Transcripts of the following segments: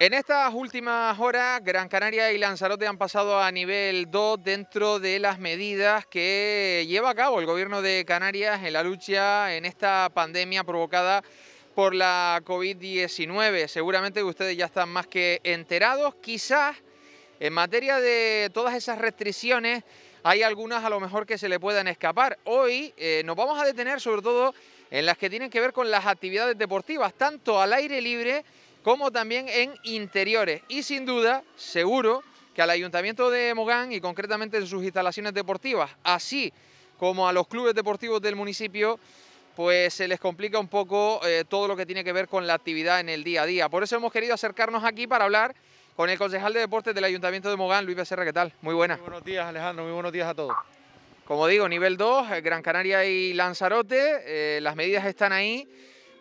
En estas últimas horas, Gran Canaria y Lanzarote han pasado a nivel 2 dentro de las medidas que lleva a cabo el gobierno de Canarias en la lucha en esta pandemia provocada por la COVID-19. Seguramente ustedes ya están más que enterados. Quizás en materia de todas esas restricciones hay algunas a lo mejor que se le puedan escapar. Hoy eh, nos vamos a detener sobre todo en las que tienen que ver con las actividades deportivas, tanto al aire libre, como también en interiores. Y sin duda, seguro que al Ayuntamiento de Mogán y concretamente en sus instalaciones deportivas, así como a los clubes deportivos del municipio, pues se les complica un poco eh, todo lo que tiene que ver con la actividad en el día a día. Por eso hemos querido acercarnos aquí para hablar con el concejal de deportes del Ayuntamiento de Mogán, Luis Becerra, ¿qué tal? Muy buenas. buenos días, Alejandro, muy buenos días a todos. Como digo, nivel 2, eh, Gran Canaria y Lanzarote, eh, las medidas están ahí,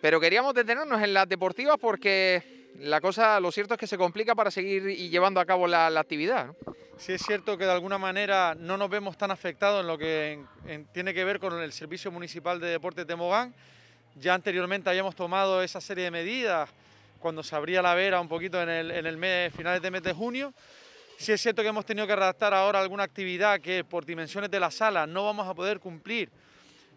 pero queríamos detenernos en las deportivas porque la cosa, lo cierto es que se complica para seguir y llevando a cabo la, actividad. ¿no? Sí es cierto que de alguna manera no nos vemos tan afectados en lo que tiene que ver con el Servicio Municipal de Deportes de Mogán. Ya anteriormente habíamos tomado esa serie de medidas cuando se abría la vera un poquito en el, en el mes, finales de mes de junio. Sí es cierto que hemos tenido que redactar ahora alguna actividad que por dimensiones de la sala no vamos a poder cumplir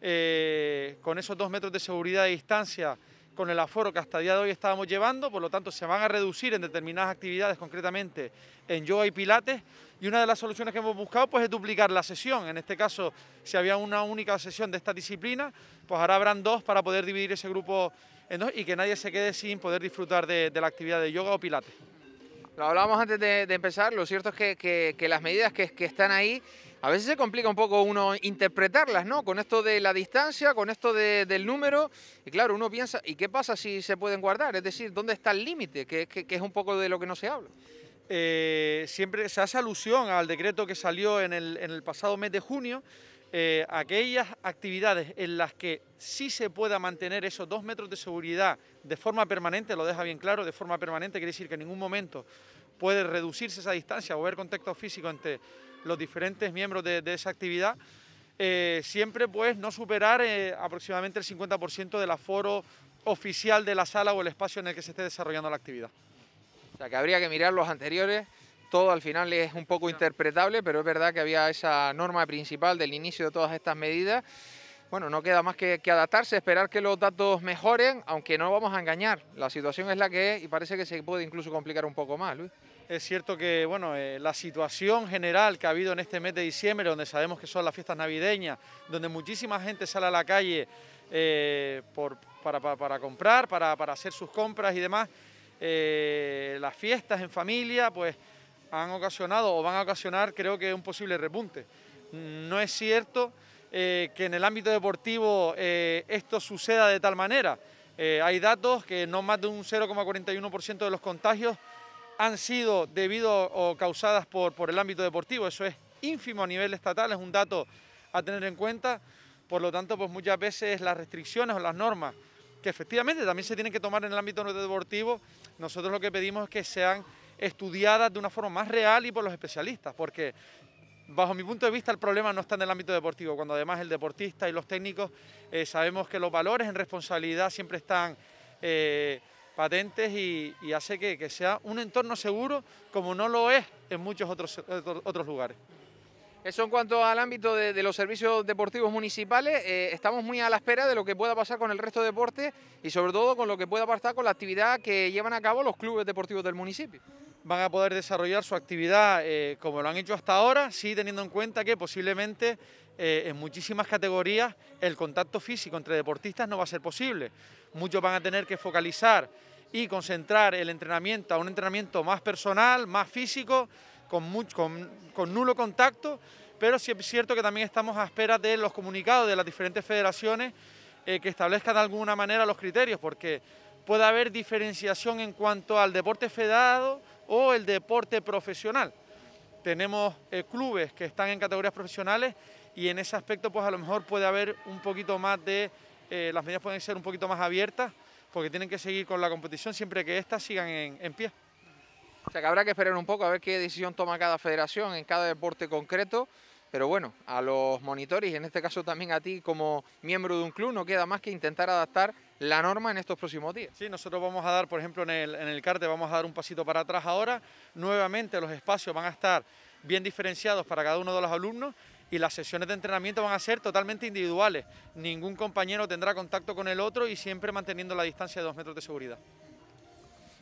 eh, con esos dos metros de seguridad de distancia con el aforo que hasta el día de hoy estábamos llevando, por lo tanto se van a reducir en determinadas actividades, concretamente en yoga y pilates, y una de las soluciones que hemos buscado pues, es duplicar la sesión, en este caso si había una única sesión de esta disciplina, pues ahora habrán dos para poder dividir ese grupo en dos y que nadie se quede sin poder disfrutar de, la actividad de yoga o pilates. Lo hablábamos antes de, empezar, lo cierto es que, las medidas que están ahí a veces se complica un poco uno interpretarlas, ¿no? Con esto de la distancia, con esto del número, y claro, uno piensa, ¿y qué pasa si se pueden guardar? Es decir, ¿dónde está el límite? Que, es un poco de lo que no se habla. Eh, siempre se hace alusión al decreto que salió en el, pasado mes de junio, eh, aquellas actividades en las que sí se pueda mantener esos dos metros de seguridad de forma permanente, lo deja bien claro, de forma permanente, quiere decir que en ningún momento puede reducirse esa distancia o ver contacto físico entre los diferentes miembros de, esa actividad, eh, siempre pues no superar eh, aproximadamente el 50% del aforo oficial de la sala o el espacio en el que se esté desarrollando la actividad. O sea que habría que mirar los anteriores, todo al final es un poco interpretable, pero es verdad que había esa norma principal del inicio de todas estas medidas. Bueno, no queda más que, que, adaptarse, esperar que los datos mejoren, aunque no vamos a engañar. La situación es la que es y parece que se puede incluso complicar un poco más, Luis. Es cierto que bueno, eh, la situación general que ha habido en este mes de diciembre, donde sabemos que son las fiestas navideñas, donde muchísima gente sale a la calle eh, para, comprar, para, hacer sus compras y demás, eh, las fiestas en familia pues han ocasionado o van a ocasionar creo que un posible repunte. No es cierto que en el ámbito deportivo esto suceda de tal manera. hay datos que no más de un 0,41% de los contagios han sido debido o causadas por, por el ámbito deportivo. Eso es ínfimo a nivel estatal, es un dato a tener en cuenta. Por lo tanto, pues muchas veces las restricciones o las normas que efectivamente también se tienen que tomar en el ámbito deportivo, nosotros lo que pedimos es que sean estudiadas de una forma más real y por los especialistas, porque bajo mi punto de vista el problema no está en el ámbito deportivo, cuando además el deportista y los técnicos eh, sabemos que los valores en responsabilidad siempre están... Eh, patentes y, hace que, sea un entorno seguro como no lo es en muchos otros, otros lugares. Eso en cuanto al ámbito de, los servicios deportivos municipales, eh, estamos muy a la espera de lo que pueda pasar con el resto de deportes y sobre todo con lo que pueda pasar con la actividad que llevan a cabo los clubes deportivos del municipio van a poder desarrollar su actividad eh, como lo han hecho hasta ahora, sí teniendo en cuenta que posiblemente eh, en muchísimas categorías el contacto físico entre deportistas no va a ser posible. Muchos van a tener que focalizar y concentrar el entrenamiento a un entrenamiento más personal, más físico, con, mucho, con, nulo contacto, pero sí es cierto que también estamos a espera de los comunicados de las diferentes federaciones eh, que establezcan de alguna manera los criterios, porque puede haber diferenciación en cuanto al deporte federado, o el deporte profesional. Tenemos eh, clubes que están en categorías profesionales y en ese aspecto pues a lo mejor puede haber un poquito más de, eh, las medidas pueden ser un poquito más abiertas porque tienen que seguir con la competición siempre que éstas sigan en, pie. O sea que habrá que esperar un poco a ver qué decisión toma cada federación en cada deporte concreto. Pero bueno, a los monitores, y en este caso también a ti como miembro de un club, no queda más que intentar adaptar la norma en estos próximos días. Sí, nosotros vamos a dar, por ejemplo, en el, en el vamos a dar un pasito para atrás ahora. Nuevamente los espacios van a estar bien diferenciados para cada uno de los alumnos y las sesiones de entrenamiento van a ser totalmente individuales. Ningún compañero tendrá contacto con el otro y siempre manteniendo la distancia de dos metros de seguridad.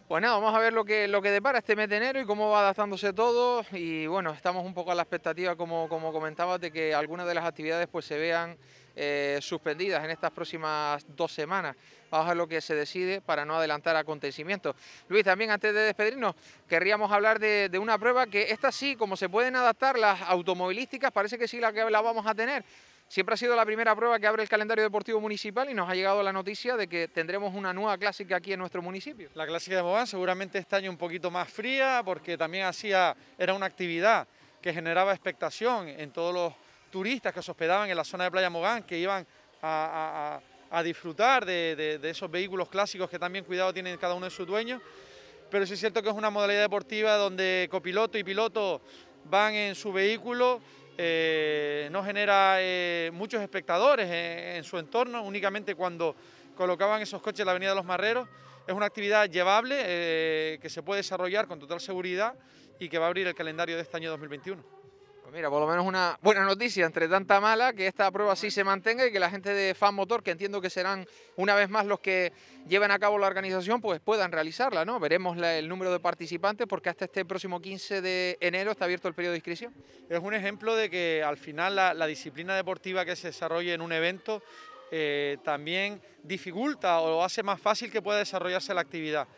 Pues nada, vamos a ver lo que, lo que depara este mes de enero y cómo va adaptándose todo. Y bueno, estamos un poco a la expectativa, como, como comentabas, de que algunas de las actividades pues se vean eh, suspendidas en estas próximas dos semanas. Vamos a ver lo que se decide para no adelantar acontecimientos. Luis, también antes de despedirnos, querríamos hablar de, una prueba que esta sí, como se pueden adaptar las automovilísticas, parece que sí la vamos a tener. Siempre ha sido la primera prueba que abre el calendario deportivo municipal y nos ha llegado la noticia de que tendremos una nueva clásica aquí en nuestro municipio. La clásica de Mogán seguramente este año un poquito más fría porque también hacía, era una actividad que generaba expectación en todos los turistas que se hospedaban en la zona de Playa Mogán, que iban a, disfrutar de, esos vehículos clásicos que también cuidado tienen cada uno de sus dueños. Pero sí es cierto que es una modalidad deportiva donde copiloto y piloto van en su vehículo, eh, no genera eh, muchos espectadores en, su entorno, únicamente cuando colocaban esos coches en la Avenida de los Marreros. Es una actividad llevable eh, que se puede desarrollar con total seguridad y que va a abrir el calendario de este año 2021. Pues mira, por lo menos una buena noticia entre tanta mala, que esta prueba sí se mantenga y que la gente de Fan Motor, que entiendo que serán una vez más los que lleven a cabo la organización, pues puedan realizarla, ¿no? Veremos el número de participantes porque hasta este próximo 15 de enero está abierto el periodo de inscripción. Es un ejemplo de que al final la, disciplina deportiva que se desarrolle en un evento eh, también dificulta o hace más fácil que pueda desarrollarse la actividad.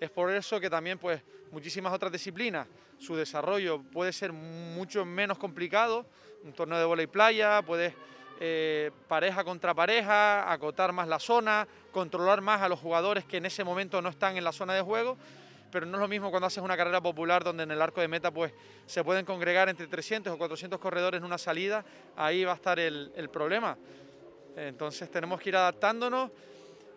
Es por eso que también pues muchísimas otras disciplinas, su desarrollo puede ser mucho menos complicado, un torneo de bola y playa, puedes eh, pareja contra pareja, acotar más la zona, controlar más a los jugadores que en ese momento no están en la zona de juego, pero no es lo mismo cuando haces una carrera popular donde en el arco de meta pues se pueden congregar entre 300 o 400 corredores en una salida, ahí va a estar el, el problema. Entonces tenemos que ir adaptándonos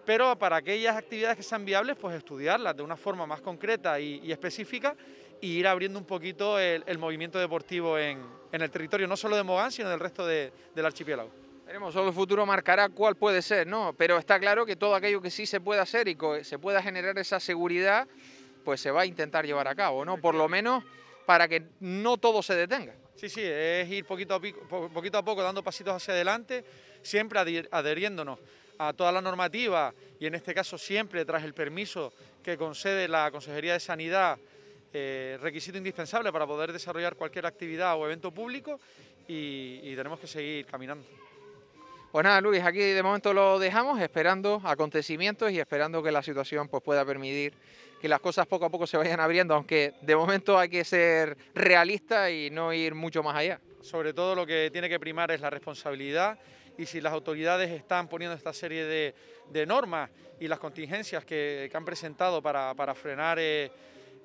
pero para aquellas actividades que sean viables, pues estudiarlas de una forma más concreta y, específica e ir abriendo un poquito el, movimiento deportivo en, el territorio, no solo de Mogán, sino del resto del archipiélago. Veremos, solo el futuro marcará cuál puede ser, ¿no? Pero está claro que todo aquello que sí se pueda hacer y que se pueda generar esa seguridad, pues se va a intentar llevar a cabo, ¿no? Por lo menos para que no todo se detenga. Sí, sí, es ir poquito a, poquito a poco dando pasitos hacia adelante, siempre adhiriéndonos a toda la normativa y en este caso siempre tras el permiso que concede la Consejería de Sanidad, eh, requisito indispensable para poder desarrollar cualquier actividad o evento público y, tenemos que seguir caminando. Pues nada, Luis, aquí de momento lo dejamos esperando acontecimientos y esperando que la situación pues, pueda permitir que las cosas poco a poco se vayan abriendo, aunque de momento hay que ser realista y no ir mucho más allá. Sobre todo lo que tiene que primar es la responsabilidad y si las autoridades están poniendo esta serie de, normas y las contingencias que, han presentado para, frenar eh,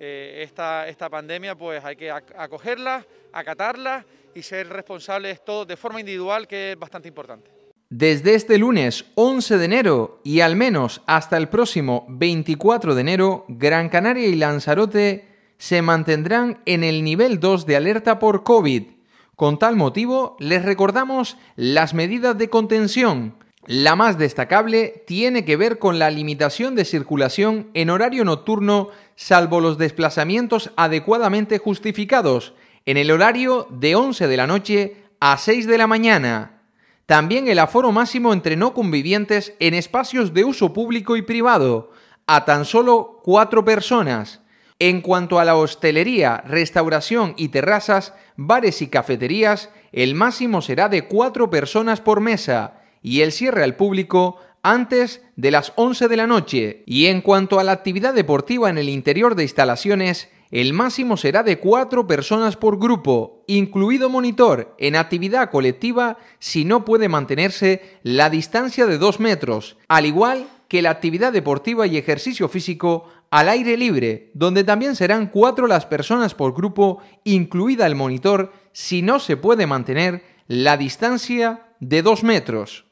eh, esta, esta pandemia, pues hay que acogerlas, acatarlas y ser responsables todos de forma individual, que es bastante importante. Desde este lunes 11 de enero y al menos hasta el próximo 24 de enero, Gran Canaria y Lanzarote se mantendrán en el nivel 2 de alerta por COVID con tal motivo, les recordamos las medidas de contención. La más destacable tiene que ver con la limitación de circulación en horario nocturno, salvo los desplazamientos adecuadamente justificados, en el horario de 11 de la noche a 6 de la mañana. También el aforo máximo entre no convivientes en espacios de uso público y privado, a tan solo 4 personas en cuanto a la hostelería, restauración y terrazas, bares y cafeterías, el máximo será de cuatro personas por mesa y el cierre al público antes de las 11 de la noche. Y en cuanto a la actividad deportiva en el interior de instalaciones, el máximo será de cuatro personas por grupo, incluido monitor, en actividad colectiva si no puede mantenerse la distancia de dos metros, al igual que la actividad deportiva y ejercicio físico al aire libre, donde también serán cuatro las personas por grupo, incluida el monitor, si no se puede mantener la distancia de dos metros.